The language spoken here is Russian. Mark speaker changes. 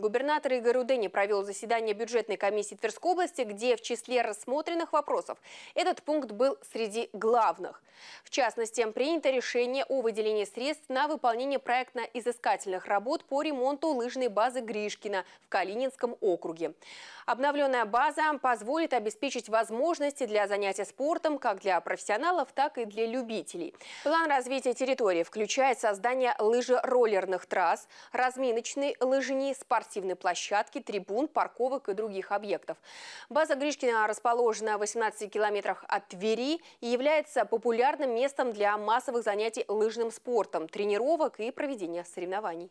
Speaker 1: Губернатор Игорь Рудени провел заседание бюджетной комиссии Тверской области, где в числе рассмотренных вопросов этот пункт был среди главных. В частности, принято решение о выделении средств на выполнение проектно-изыскательных работ по ремонту лыжной базы Гришкина в Калининском округе. Обновленная база позволит обеспечить возможности для занятия спортом как для профессионалов, так и для любителей. План развития территории включает создание лыжероллерных трасс, разминочной лыжни, спортивной спортивной площадки, трибун, парковок и других объектов. База Гришкина расположена в 18 километрах от Твери и является популярным местом для массовых занятий лыжным спортом, тренировок и проведения соревнований.